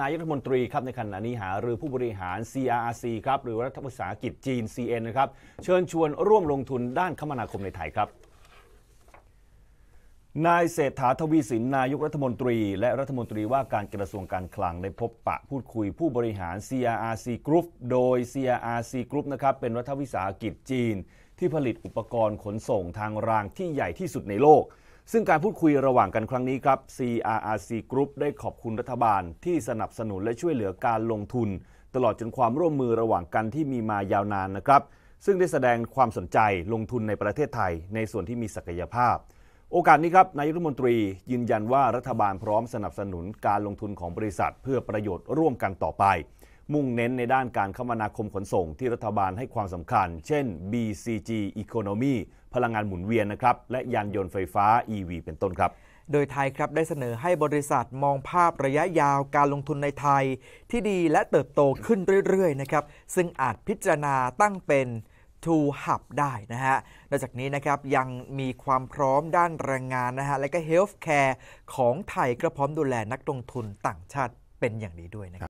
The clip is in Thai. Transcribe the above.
นายกรัฐมนตรีครับในขณะนี้หารือผู้บริหาร CRRC ครับหรือรัฐวิสาหกิจจีน CN นะครับเชิญชวนร่วมลงทุนด้านคมนาคมในไทยครับ นายเศรษฐาทวีสิน นายกรัฐมนตรีและรัฐมนตรีว่าการกระทรวงการคลังได้พบปะ พูดคุยผู้บริหาร CRRC Group โดย CRRC Group นะครับเป็นรัฐวิสาหกิจจีน ที่ผลิตอุปกรณ์ขนส่งทางรางที่ใหญ่ที่สุดในโลกซึ่งการพูดคุยระหว่างกันครั้งนี้ครับ CRRC Group ได้ขอบคุณรัฐบาล ที่สนับสนุนและช่วยเหลือการลงทุน ตลอดจนความร่วมมือระหว่างกันที่มีมายาวนานนะครับ ซึ่งได้แสดงความสนใจลงทุนในประเทศไทย ในส่วนที่มีศักยภาพ โอกาสนี้ครับนายรัฐมนตรี ยืนยันว่ารัฐบาลพร้อมสนับสนุนการลงทุนของบริษัท เพื่อประโยชน์ร่วมกันต่อไปมุ่งเน้นในด้านการคมนาคมขนส่งที่รัฐบาลให้ความสำคัญ เช่น BCG Economy พลังงานหมุนเวียนนะครับ และยานยนต์ไฟฟ้า EV เป็นต้นครับ โดยไทยครับได้เสนอให้บริษัทมองภาพระยะยาวการลงทุนในไทย ที่ดีและเติบโตขึ้นเรื่อยๆนะครับ ซึ่งอาจพิจารณาตั้งเป็นทูหับได้นะฮะนอกจากนี้นะครับยังมีความพร้อมด้านแรงงานนะฮะและก็เฮลท์แคร์ของไทยก็พร้อมดูแลนักลงทุนต่างชาติเป็นอย่างดีด้วยนะครับ